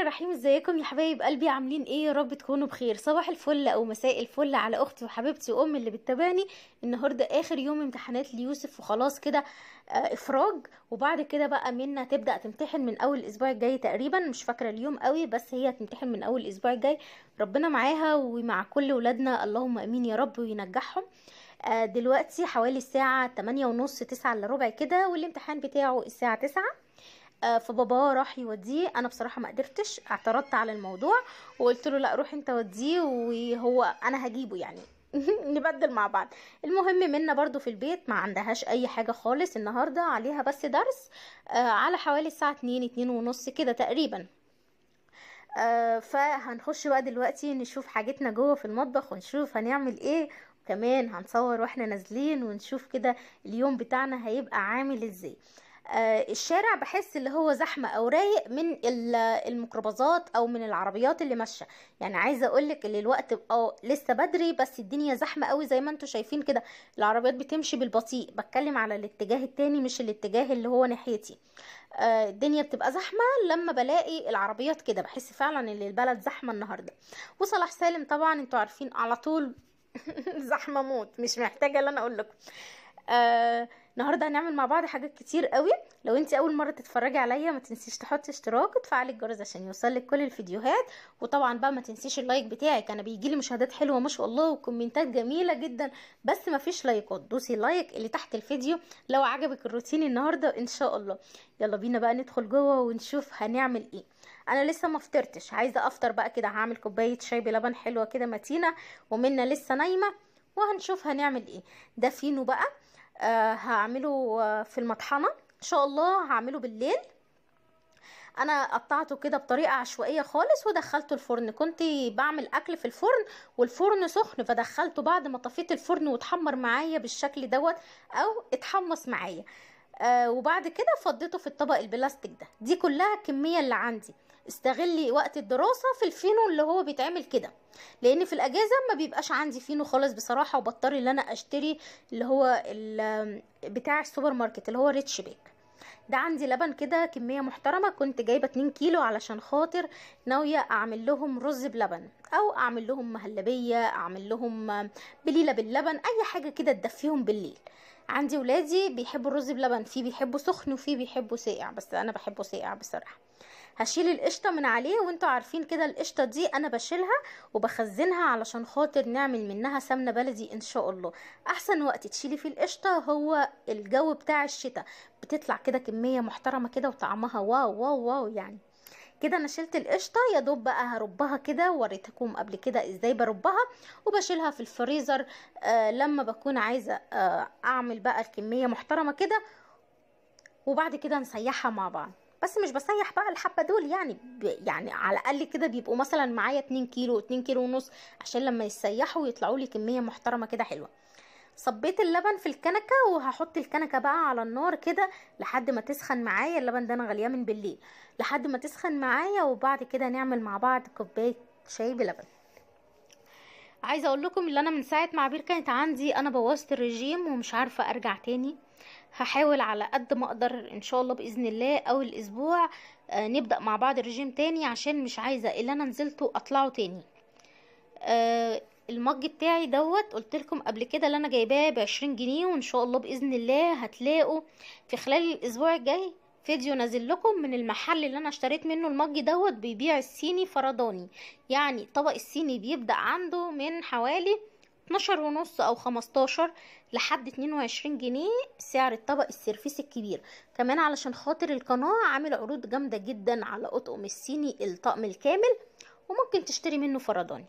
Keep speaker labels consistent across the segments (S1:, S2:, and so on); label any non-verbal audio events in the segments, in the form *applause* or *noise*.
S1: الرحيم ازيكم يا حبايب قلبي عاملين ايه يا رب تكونوا بخير صباح الفل او مساء الفل على اختي وحبيبتي وام اللي بتتابعني النهارده اخر يوم امتحانات ليوسف وخلاص كده آه، افراج وبعد كده بقى منا تبدا تمتحن من اول الاسبوع الجاي تقريبا مش فاكره اليوم قوي بس هي هتمتحن من اول الاسبوع الجاي ربنا معاها ومع كل ولادنا اللهم امين يا رب وينجحهم آه، دلوقتي حوالي الساعه 8:30 ونص 9 الا ربع كده والامتحان بتاعه الساعه 9 آه، فباباه راح يوديه انا بصراحه ما قدرتش اعترضت على الموضوع وقلت له لا روح انت وديه وهو انا هجيبه يعني *laughs* نبدل مع بعض المهم منا برضو في البيت ما عندهاش اي حاجة خالص النهاردة عليها بس درس آه على حوالي الساعة اتنين اتنين ونص كده تقريبا آه فهنخش بقى دلوقتي نشوف حاجتنا جوه في المطبخ ونشوف هنعمل ايه وكمان هنصور واحنا نازلين ونشوف كده اليوم بتاعنا هيبقى عامل ازاي آه، الشارع بحس اللي هو زحمه او رايق من الميكروباصات او من العربيات اللي ماشيه يعني عايزه اقولك ان الوقت اه لسه بدري بس الدنيا زحمه قوي زي ما انتم شايفين كده العربيات بتمشي بالبطيء بتكلم على الاتجاه التاني مش الاتجاه اللي هو ناحيتي آه، الدنيا بتبقى زحمه لما بلاقي العربيات كده بحس فعلا ان البلد زحمه النهارده وصلاح سالم طبعا انتوا عارفين على طول *laughs* زحمه موت مش محتاجه ان انا اقول لكم آه النهارده هنعمل مع بعض حاجات كتير قوي لو انت اول مره تتفرجي عليا ما تنسيش تحطي اشتراك وتفعلي الجرس عشان يوصلك كل الفيديوهات وطبعا بقى ما تنسيش اللايك بتاعك انا بيجي لي مشاهدات حلوه ما شاء الله وكومنتات جميله جدا بس ما فيش لايكات دوسي لايك اللي تحت الفيديو لو عجبك الروتين النهارده ان شاء الله يلا بينا بقى ندخل جوه ونشوف هنعمل ايه انا لسه ما فطرتش عايزه افطر بقى كده هعمل كوبايه شاي بلبن حلوه كده متينه ومنه لسه نايمه وهنشوف هنعمل ايه ده فينو بقى آه، هعمله آه، في المطحنه ان شاء الله هعمله بالليل انا قطعته كده بطريقه عشوائيه خالص ودخلته الفرن كنت بعمل اكل في الفرن والفرن سخن فدخلته بعد ما طفيت الفرن واتحمر معايا بالشكل دوت او اتحمص معايا آه وبعد كده فضيته في الطبق البلاستيك ده دي كلها الكميه اللي عندي استغلي وقت الدراسه في الفينو اللي هو بيتعمل كده لان في الاجازه ما بيبقاش عندي فينو خالص بصراحه وبضطر ان انا اشتري اللي هو بتاع السوبر ماركت اللي هو ريتش بيك ده عندي لبن كده كمية محترمة كنت جايبة 2 كيلو علشان خاطر ناوية اعمل لهم رز بلبن او اعمل لهم مهلبية اعمل لهم بليلة باللبن اي حاجة كده تدفيهم بالليل عندي ولادي بيحبوا الرز بلبن في بيحبوا سخن وفي بيحبوا ساقع بس انا بحبه ساقع بصراحة هشيل القشطه من عليه وانتوا عارفين كده القشطه دي انا بشيلها وبخزنها علشان خاطر نعمل منها سمنه بلدي ان شاء الله احسن وقت تشيلي فيه القشطه هو الجو بتاع الشتاء بتطلع كده كميه محترمه كده وطعمها واو واو واو يعني كده انا شلت القشطه يا دوب بقى هربها كده وريتكم قبل كده ازاي بربها وبشيلها في الفريزر آه لما بكون عايزه آه اعمل بقى الكميه محترمه كده وبعد كده نسيحها مع بعض بس مش بسيح بقى الحبه دول يعني يعني على الاقل كده بيبقوا مثلا معايا 2 كيلو 2 كيلو ونص عشان لما يتسيحوا يطلعوا لي كميه محترمه كده حلوه صبيت اللبن في الكنكه وهحط الكنكه بقى على النار كده لحد ما تسخن معايا اللبن ده انا غالية من بالليل لحد ما تسخن معايا وبعد كده نعمل مع بعض كوبايه شاي بلبن عايزه اقول لكم اللي انا من ساعه ما عبير كانت عندي انا بوظت الرجيم ومش عارفه ارجع تاني هحاول على قد ما اقدر ان شاء الله باذن الله اول اسبوع آه، نبدا مع بعض الرجيم تاني عشان مش عايزه اللي انا نزلته اطلعه تاني آه، المج بتاعي دوت قلت لكم قبل كده اللي انا جايباه بعشرين جنيه وان شاء الله باذن الله هتلاقوا في خلال الاسبوع الجاي فيديو نازل لكم من المحل اللي انا اشتريت منه المج دوت بيبيع الصيني فرداني يعني طبق الصيني بيبدأ عنده من حوالي 12 ونص او 15 لحد 22 جنيه سعر الطبق السيرفيس الكبير كمان علشان خاطر القناة عامل عروض جامدة جدا على اطقم الصيني الطقم الكامل وممكن تشتري منه فرداني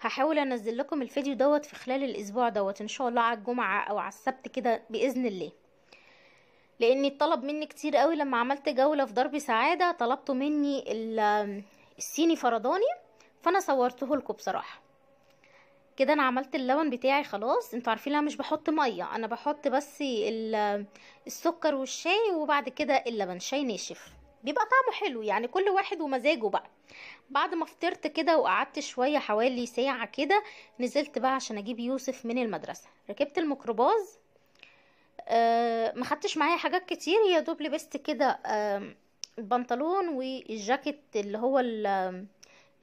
S1: هحاول انزل لكم الفيديو دوت في خلال الاسبوع دوت ان شاء الله على الجمعة او على السبت كده باذن الله لان اتطلب مني كتير قوي لما عملت جولة في درب سعادة طلبتوا مني الصيني فرداني فانا صورته لكم بصراحة كده انا عملت اللبن بتاعي خلاص انتوا عارفين انا مش بحط مية انا بحط بس السكر والشاي وبعد كده اللبن شاي ناشف بيبقى طعمه حلو يعني كل واحد ومزاجه بقى بعد ما فطرت كده وقعدت شوية حوالي ساعة كده نزلت بقى عشان اجيب يوسف من المدرسة ركبت الميكروباص آه، ما خدتش معايا حاجات كتير هي دوب لبست كده البنطلون والجاكيت اللي هو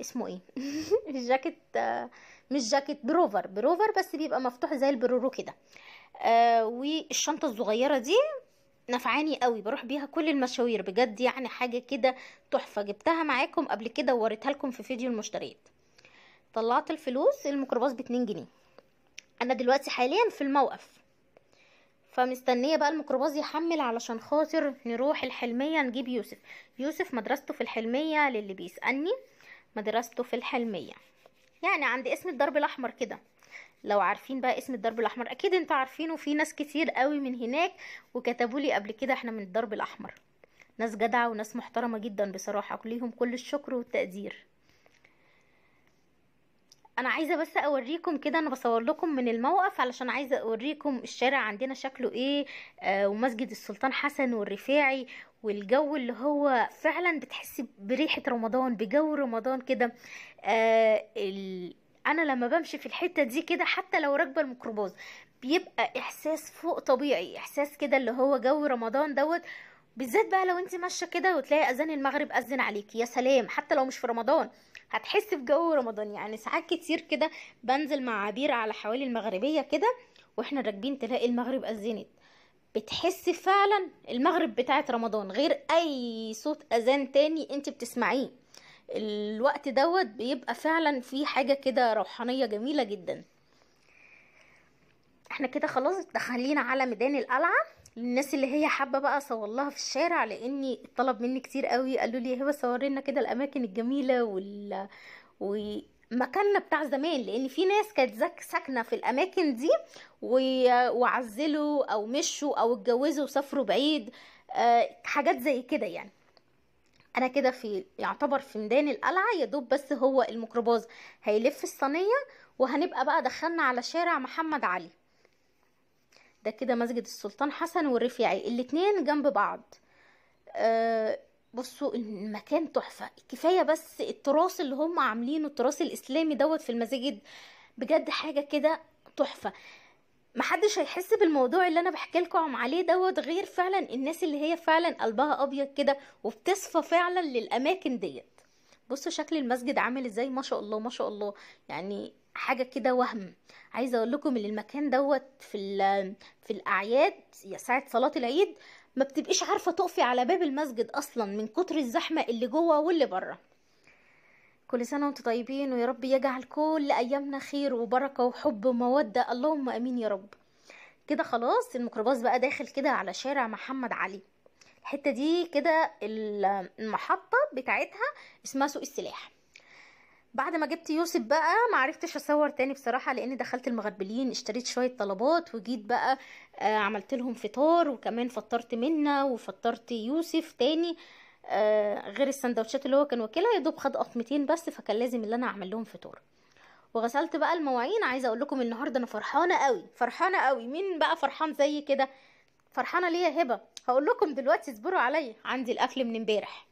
S1: اسمه ايه *laughs* الجاكيت آه، مش جاكيت بروفر بروفر بس بيبقى مفتوح زي البرورو كده آه والشنطه الصغيره دي نفعاني قوي بروح بيها كل المشاوير بجد يعني حاجه كده تحفه جبتها معاكم قبل كده ووريتها لكم في فيديو المشتريات طلعت الفلوس الميكروباص باتنين جنيه انا دلوقتي حاليا في الموقف فمستنيه بقى الميكروباص يحمل علشان خاطر نروح الحلميه نجيب يوسف يوسف مدرسته في الحلميه للي بيسالني مدرسته في الحلميه يعني عند اسم الدرب الاحمر كده لو عارفين بقى اسم الدرب الاحمر اكيد انتوا عارفينه في ناس كتير قوي من هناك وكتبوا لي قبل كده احنا من الدرب الاحمر ناس جدعه وناس محترمه جدا بصراحه ليهم كل الشكر والتقدير انا عايزه بس اوريكم كده انا بصور لكم من الموقف علشان عايزه اوريكم الشارع عندنا شكله ايه آه ومسجد السلطان حسن والرفاعي والجو اللي هو فعلا بتحسي بريحه رمضان بجو رمضان كده آه ال... انا لما بمشي في الحته دي كده حتى لو راكبه الميكروباص بيبقى احساس فوق طبيعي احساس كده اللي هو جو رمضان دوت بالذات بقى لو انت ماشيه كده وتلاقي اذان المغرب اذن عليكي يا سلام حتى لو مش في رمضان هتحس بجو رمضان يعني ساعات كتير كده بنزل مع عبير على حوالي المغربيه كده واحنا راكبين تلاقي المغرب اذنت بتحس فعلا المغرب بتاعه رمضان غير اي صوت اذان تاني انت بتسمعيه الوقت دوت بيبقى فعلا في حاجه كده روحانيه جميله جدا احنا كده خلاص دخلينا على ميدان القلعه للناس اللي هي حابه بقى اصور لها في الشارع لاني طلب مني كتير قوي قالوا لي هبه صوري لنا كده الاماكن الجميله وال ومكاننا بتاع زمان لان في ناس كانت ساكنه في الاماكن دي و... وعزلوا او مشوا او اتجوزوا وسافروا بعيد أه حاجات زي كده يعني انا كده في يعتبر في ميدان القلعه يا دوب بس هو الميكروباص هيلف الصينيه وهنبقى بقى دخلنا على شارع محمد علي ده كده مسجد السلطان حسن والرفيعي الاتنين جنب بعض أه بصوا المكان تحفة كفاية بس التراث اللي هم عاملينه التراث الإسلامي دوت في المساجد بجد حاجة كده تحفة محدش هيحس بالموضوع اللي انا بحكي لكم عليه دوت غير فعلا الناس اللي هي فعلا قلبها ابيض كده وبتصفى فعلا للاماكن ديت بصوا شكل المسجد عامل ازاي ما شاء الله ما شاء الله يعني حاجه كده وهم عايزه اقول لكم ان المكان دوت في في الاعياد ساعه صلاه العيد ما بتبقيش عارفه تقفي على باب المسجد اصلا من كتر الزحمه اللي جوه واللي بره كل سنه وانتم طيبين ويا رب يجعل كل ايامنا خير وبركه وحب وموده اللهم امين يا رب كده خلاص الميكروباص بقى داخل كده على شارع محمد علي الحته دي كده المحطه بتاعتها اسمها سوق السلاح بعد ما جبت يوسف بقى ما عرفتش اصور تاني بصراحه لان دخلت المغربلين اشتريت شويه طلبات وجيت بقى آه، عملت لهم فطار وكمان فطرت منا وفطرت يوسف تاني آه، غير السندوتشات اللي هو كان واكلها يا دوب خد قطمتين بس فكان لازم اللي انا اعمل لهم فطار وغسلت بقى المواعين عايزه اقول لكم النهارده انا فرحانه قوي فرحانه قوي مين بقى فرحان زي كده فرحانه ليا هبه هقول لكم دلوقتي اصبروا عليا عندي الاكل من امبارح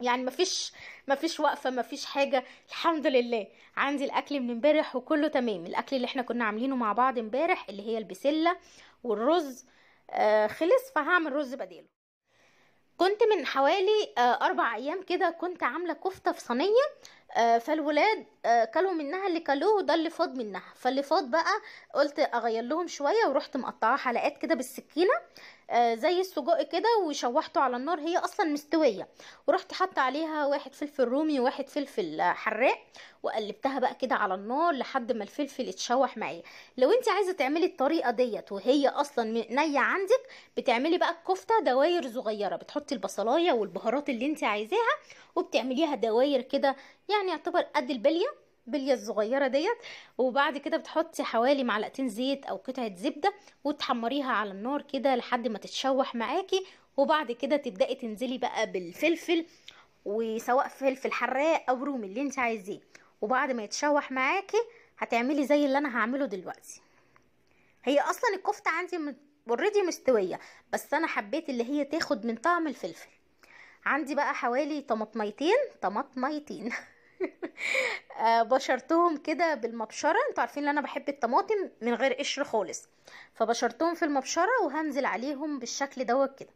S1: يعني مفيش مفيش وقفه مفيش حاجه الحمد لله عندي الاكل من امبارح وكله تمام الاكل اللي احنا كنا عاملينه مع بعض امبارح اللي هي البسله والرز آه خلص فهعمل رز بديله كنت من حوالي آه اربع ايام كده كنت عامله كفته في صينيه آه فالولاد آه كلوا منها اللي كلوه وده اللي فاض منها فاللي فاض بقى قلت اغير لهم شويه ورحت مقطعاه حلقات كده بالسكينه آه، زي السجق كده وشوحته على النار هي اصلا مستويه ورحت حاطه عليها واحد فلفل رومي وواحد فلفل حراق وقلبتها بقى كده على النار لحد ما الفلفل اتشوح معايا لو انت عايزه تعملي الطريقه ديت وهي اصلا نيه عندك بتعملي بقى الكفته دواير صغيره بتحطي البصلايه والبهارات اللي انت عايزاها وبتعمليها دواير كده يعني يعتبر قد البليه بلية الصغيره ديت وبعد كده بتحطي حوالي معلقتين زيت او قطعه زبده وتحمريها على النار كده لحد ما تتشوح معاكي وبعد كده تبداي تنزلي بقى بالفلفل وسواء فلفل حراق او رومي اللي انت عايزاه وبعد ما يتشوح معاكي هتعملي زي اللي انا هعمله دلوقتي هي اصلا الكفته عندي اوريدي مستويه بس انا حبيت اللي هي تاخد من طعم الفلفل عندي بقى حوالي طماطميتين طماطميتين *laughs* آه، بشرتهم كده بالمبشرة انتوا عارفين ان انا بحب الطماطم من غير قشر خالص فبشرتهم في المبشرة وهنزل عليهم بالشكل دوت كده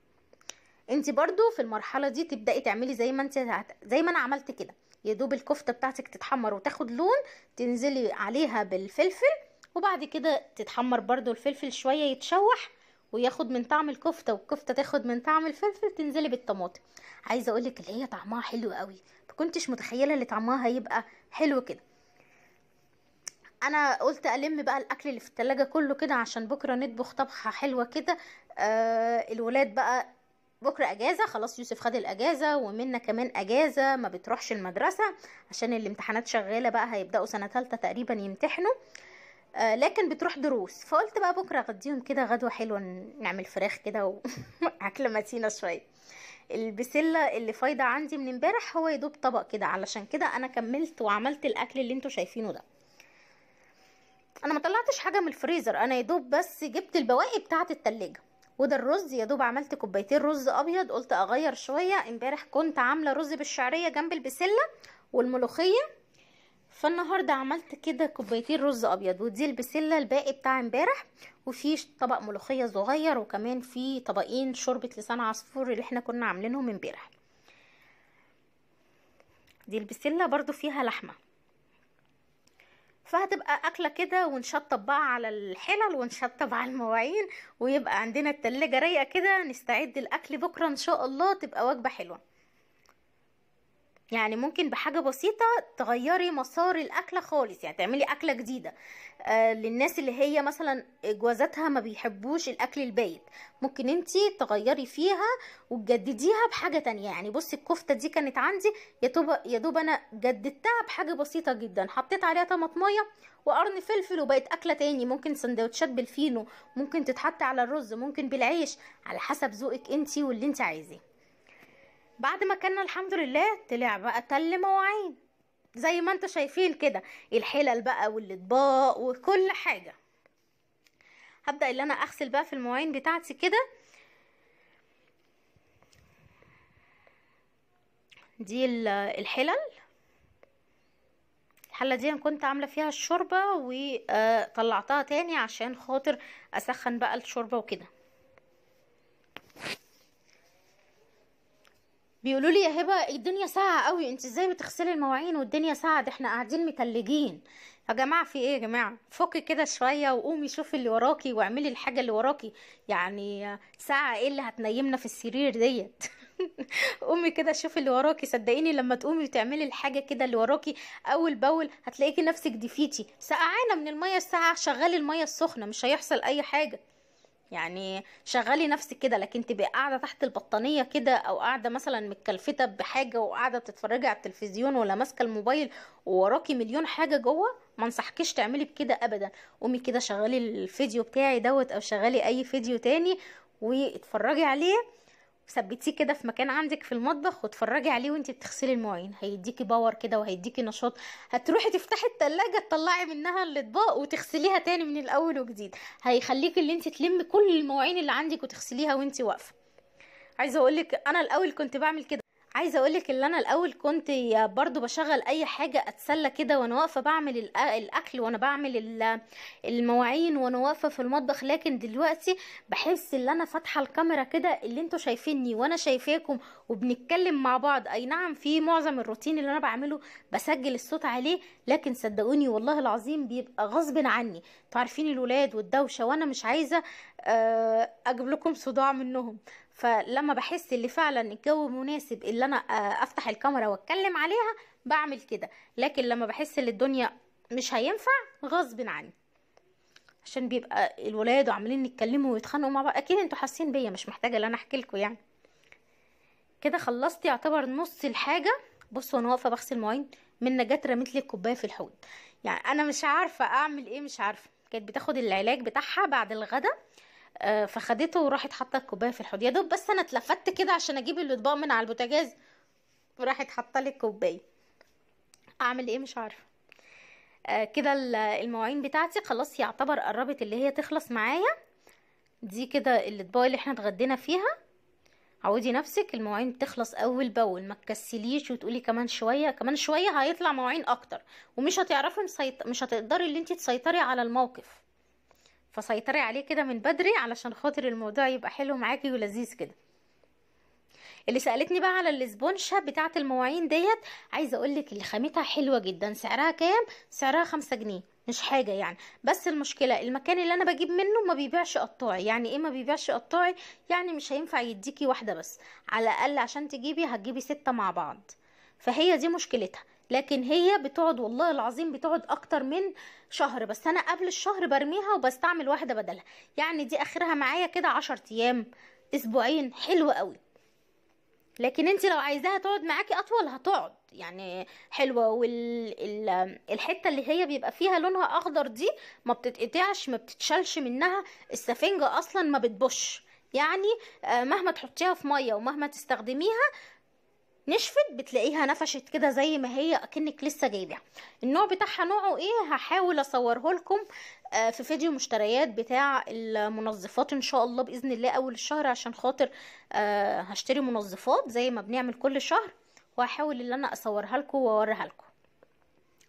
S1: انت برضو في المرحلة دي تبدأي تعملي زي ما انت هت... زي ما انا عملت كده يدوب الكفتة بتاعتك تتحمر وتاخد لون تنزلي عليها بالفلفل وبعد كده تتحمر برضو الفلفل شوية يتشوح وياخد من طعم الكفته والكفته تاخد من طعم الفلفل تنزلي بالطماطم عايزه اقولك اللي هي طعمها حلو قوي كنتش متخيله اللي طعمها هيبقى حلو كده انا قلت الم بقى الاكل اللي في التلاجة كله كده عشان بكره نطبخ طبخه حلوه كده آه الولاد بقى بكره اجازه خلاص يوسف خد الاجازه ومنا كمان اجازه ما بتروحش المدرسه عشان الامتحانات شغاله بقى هيبداوا سنه ثالثه تقريبا يمتحنوا آه لكن بتروح دروس فقلت بقى بكره اغديهم كده غدوه حلوه نعمل فراخ كده واكله *laughs* متينه شويه البسله اللي فايضه عندي من امبارح هو يدوب طبق كده علشان كده انا كملت وعملت الاكل اللي انتوا شايفينه ده انا ما طلعتش حاجه من الفريزر انا يدوب بس جبت البواقي بتاعه التلاجة وده الرز يا دوب عملت كوبايتين رز ابيض قلت اغير شويه امبارح كنت عامله رز بالشعريه جنب البسله والملوخيه فالنهارده عملت كده كوبايتين رز ابيض ودي البسله الباقي بتاع امبارح وفي طبق ملوخيه صغير وكمان في طبقين شوربه لسان عصفور اللي احنا كنا عاملينهم امبارح دي البسله برضو فيها لحمه فهتبقى اكله كده ونشطب بقى على الحلل ونشطب على المواعين ويبقى عندنا التلاجة رايقه كده نستعد الاكل بكره ان شاء الله تبقى وجبه حلوه يعني ممكن بحاجه بسيطه تغيري مسار الاكله خالص يعني تعملي اكله جديده آه، للناس اللي هي مثلا جوازاتها ما بيحبوش الاكل البايت ممكن انتي تغيري فيها وتجدديها بحاجه تانية يعني بصي الكفته دي كانت عندي يا دوب انا جددتها بحاجه بسيطه جدا حطيت عليها طماطميه وقرن فلفل وبقت اكله تاني ممكن سندوتشات بالفينو ممكن تتحط على الرز ممكن بالعيش على حسب ذوقك انتي واللي انت عايزاه بعد ما كنا الحمد لله طلع بقى تل مواعين زي ما انتوا شايفين كده الحلل بقى والاطباق وكل حاجه هبدا ان انا اغسل بقى في المواعين بتاعتي كده دي الحلل الحلة دي انا كنت عاملة فيها الشوربة وطلعتها آه، تاني عشان خاطر اسخن بقى الشوربة وكده بيقولوا لي يا هبه الدنيا ساقعه قوي انت ازاي بتغسلي المواعين والدنيا ساقعه ده احنا قاعدين متلجين يا جماعه في ايه يا جماعه فكي كده شويه وقومي شوفي اللي وراكي واعملي الحاجه اللي وراكي يعني ساعه ايه اللي هتنيمنا في السرير ديت *laughs* قومي كده شوفي اللي وراكي صدقيني لما تقومي وتعملي الحاجه كده اللي وراكي اول باول هتلاقيكي نفسك دفيتي سقعانه من الميه الساقعه شغلي الميه السخنه مش هيحصل اي حاجه يعني شغلي نفسك كده لكن تبقى قاعده تحت البطانيه كده او قاعده مثلا متكلفته بحاجه وقاعده بتتفرجي على التلفزيون ولا ماسكه الموبايل ووراكي مليون حاجه جوه ما انصحكيش تعملي بكده ابدا قومي كده شغلي الفيديو بتاعي دوت او شغلي اي فيديو تاني واتفرجي عليه ثبتيه كده في مكان عندك في المطبخ واتفرجي عليه وانت بتغسلي المواعين هيديكي باور كده وهيديكي نشاط هتروحي تفتحي التلاجة تطلعي منها الاطباق وتغسليها تاني من الاول وجديد هيخليكي اللي انت تلمي كل المواعين اللي عندك وتغسليها وانت واقفه عايزه اقولك انا الاول كنت بعمل كده عايزه اقولك اللي انا الاول كنت برضو بشغل اي حاجه اتسلى كده وانا واقفه بعمل الاكل وانا بعمل المواعين وانا واقفه في المطبخ لكن دلوقتي بحس ان انا فاتحه الكاميرا كده اللي انتوا شايفيني وانا شايفاكم وبنتكلم مع بعض اي نعم في معظم الروتين اللي انا بعمله بسجل الصوت عليه لكن صدقوني والله العظيم بيبقى غصب عني تعرفين الولاد والدوشه وانا مش عايزه آه، اجيب لكم صداع منهم فلما بحس اللي فعلا الجو مناسب اللي انا آه، افتح الكاميرا واتكلم عليها بعمل كده لكن لما بحس ان الدنيا مش هينفع غصب عني عشان بيبقى الولاد وعمالين يتكلموا ويتخانقوا مع بعض اكيد انتوا حاسين بيا مش محتاجه ان انا احكي لكم يعني كده خلصت يعتبر نص الحاجه بصوا انا واقفه بغسل مواعين من نجات رميت لي الكوبايه في الحوض يعني انا مش عارفه اعمل ايه مش عارفه كانت بتاخد العلاج بتاعها بعد الغدا آه، فخدته وراحت حاطه الكوبايه في الحوض يا دوب بس انا اتلفت كده عشان اجيب الاطباق من على البوتاجاز وراحت حاطه لي الكوبايه اعمل ايه مش عارفه آه، كده المواعين بتاعتي خلاص يعتبر قربت اللي هي تخلص معايا دي كده الاطباق اللي احنا اتغدينا فيها عودي نفسك المواعين بتخلص اول باول ما تكسليش وتقولي كمان شويه كمان شويه هيطلع مواعين اكتر ومش هتعرفي مسيط... مش هتقدري اللي انت تسيطري على الموقف فسيطري عليه كده من بدري علشان خاطر الموضوع يبقى حلو معاكي ولذيذ كده اللي سالتني بقى على الاسبونشه بتاعه المواعين ديت عايزه اقول لك اللي خامتها حلوه جدا سعرها كام سعرها خمسة جنيه مش حاجه يعني بس المشكله المكان اللي انا بجيب منه ما بيبيعش قطاعي يعني ايه ما بيبيعش قطاعي يعني مش هينفع يديكي واحده بس على الاقل عشان تجيبي هتجيبي ستة مع بعض فهي دي مشكلتها لكن هي بتقعد والله العظيم بتقعد اكتر من شهر بس انا قبل الشهر برميها وبستعمل واحده بدلها يعني دي اخرها معايا كده عشر ايام اسبوعين حلو قوي لكن انت لو عايزاها تقعد معاكي اطول هتقعد يعني حلوه والحته اللي هي بيبقى فيها لونها اخضر دي ما بتتقطعش ما بتتشلش منها السفنجه اصلا ما بتبش يعني آه، مهما تحطيها في ميه ومهما تستخدميها نشفت بتلاقيها نفشت كده زي ما هي اكنك لسه جايباها النوع بتاعها نوعه ايه هحاول اصوره لكم آه، في فيديو مشتريات بتاع المنظفات ان شاء الله باذن الله اول الشهر عشان خاطر آه، هشتري منظفات زي ما بنعمل كل شهر وهحاول ان انا اصورها لكم واوريها لكم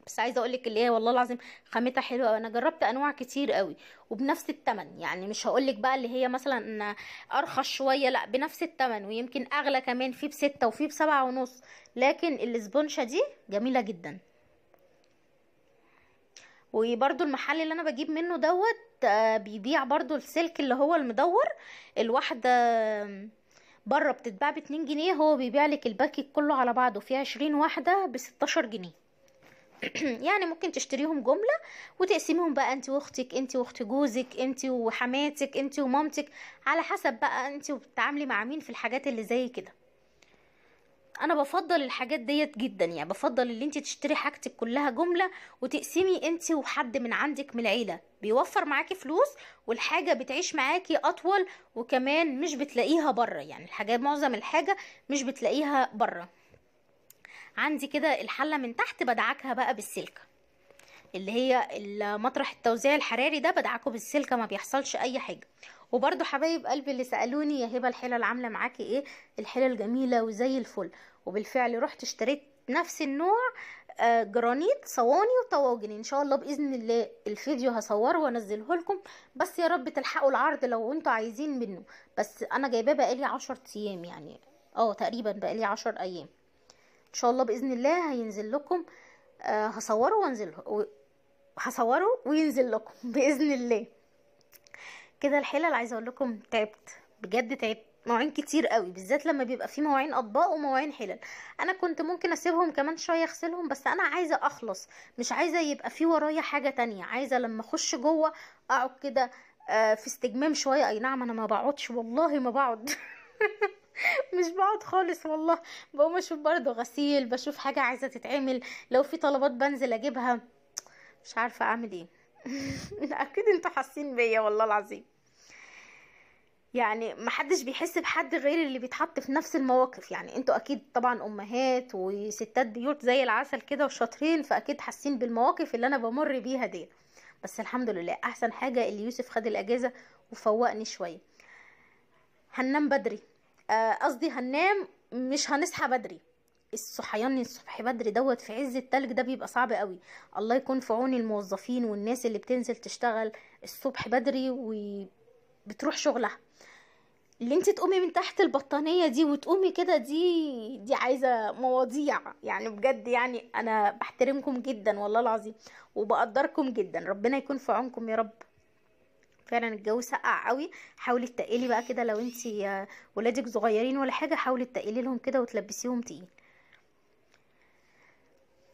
S1: بس عايزه اقول لك اللي هي والله العظيم خامتها حلوه انا جربت انواع كتير قوي وبنفس الثمن يعني مش هقول لك بقى اللي هي مثلا ارخص شويه لا بنفس الثمن ويمكن اغلى كمان في بستة وفي بسبعة ونص لكن الاسبونشه دي جميله جدا وبرده المحل اللي انا بجيب منه دوت آه، بيبيع برده السلك اللي هو المدور الواحده بره بتتباع باتنين جنيه هو بيبيع لك الباكيت كله على بعضه فيه عشرين واحده بستاشر جنيه *clears throat* يعني ممكن تشتريهم جمله وتقسميهم بقى انت واختك انت واخت جوزك انت وحماتك انت ومامتك على حسب بقى انت بتتعاملي مع مين في الحاجات اللي زي كده انا بفضل الحاجات ديت جدا يعني بفضل اللي انت تشتري حاجتك كلها جمله وتقسمي انت وحد من عندك من العيله بيوفر معاكي فلوس والحاجه بتعيش معاكي اطول وكمان مش بتلاقيها بره يعني الحاجات معظم الحاجه مش بتلاقيها بره عندي كده الحله من تحت بدعكها بقى بالسلكه اللي هي مطرح التوزيع الحراري ده بدعكه بالسلكه ما بيحصلش اي حاجه وبرضو حبايب قلبي اللي سالوني يا هبه الحلل عامله معاكي ايه الحلل جميله وزي الفل وبالفعل رحت اشتريت نفس النوع آه، جرانيت صواني وطواجن ان شاء الله باذن الله الفيديو هصوره وانزله لكم بس يا رب تلحقوا العرض لو انتوا عايزين منه بس انا جايباه بقالي عشر ايام يعني اه تقريبا بقالي عشر ايام ان شاء الله باذن الله هينزل لكم آه هصوره وانزل هصوره وينزل لكم *laughs* باذن الله كده الحلل اللي عايزه اقول لكم تعبت بجد تعبت مواعين كتير قوي بالذات لما بيبقى في مواعين اطباق ومواعين حلل انا كنت ممكن اسيبهم كمان شويه اغسلهم بس انا عايزه اخلص مش عايزه يبقى في ورايا حاجه تانية عايزه لما اخش جوه اقعد كده آه، في استجمام شويه اي نعم انا ما بقعدش والله ما بقعد *laughs* *laughs* مش بقعد خالص والله بقوم اشوف برضه غسيل بشوف حاجه عايزه تتعمل لو في طلبات بنزل اجيبها مش عارفه اعمل ايه *laughs* اكيد انتوا حاسين بيا والله العظيم يعني محدش بيحس بحد غير اللي بيتحط في نفس المواقف يعني انتوا اكيد طبعا امهات وستات بيوت زي العسل كده وشاطرين فاكيد حاسين بالمواقف اللي انا بمر بيها دي بس الحمد لله احسن حاجه اللي يوسف خد الاجازه وفوقني شويه هننام بدري آه، قصدي هننام مش هنصحى بدري الصحيان الصبح بدري دوت في عز التلج ده بيبقى صعب قوي الله يكون في عون الموظفين والناس اللي بتنزل تشتغل الصبح بدري وبتروح شغلها اللي انت تقومي من تحت البطانيه دي وتقومي كده دي دي عايزه مواضيع يعني بجد يعني انا بحترمكم جدا والله العظيم وبقدركم جدا ربنا يكون في عونكم يا رب فعلا الجو سقع قوي حاولي تقلي بقى كده لو انتي آه، ولادك صغيرين ولا حاجه حاولي تقلي لهم كده وتلبسيهم تقيل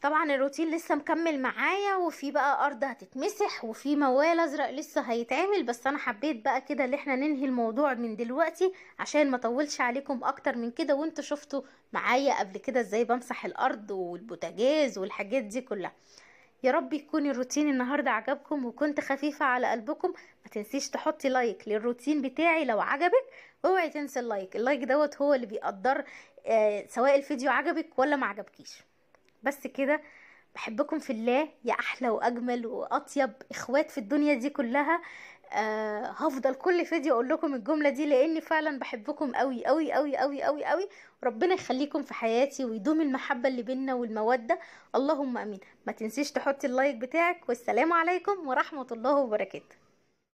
S1: طبعا الروتين لسه مكمل معايا وفي بقى ارض هتتمسح وفي موال ازرق لسه هيتعمل بس انا حبيت بقى كده اللي احنا ننهي الموضوع من دلوقتي عشان ما طولش عليكم اكتر من كده وانتوا شفتوا معايا قبل كده ازاي بمسح الارض والبوتاجاز والحاجات دي كلها يا رب يكون الروتين النهاردة عجبكم وكنت خفيفة على قلبكم ما تنسيش تحطي لايك للروتين بتاعي لو عجبك اوعي تنسي اللايك اللايك دوت هو اللي بيقدر آه، سواء الفيديو عجبك ولا ما عجبكيش بس كده بحبكم في الله يا احلى واجمل واطيب اخوات في الدنيا دي كلها آه هفضل كل فيديو اقول لكم الجمله دي لاني فعلا بحبكم قوي قوي قوي قوي قوي قوي ربنا يخليكم في حياتي ويدوم المحبه اللي بينا والموده اللهم امين ما تنسيش تحطي اللايك بتاعك والسلام عليكم ورحمه الله وبركاته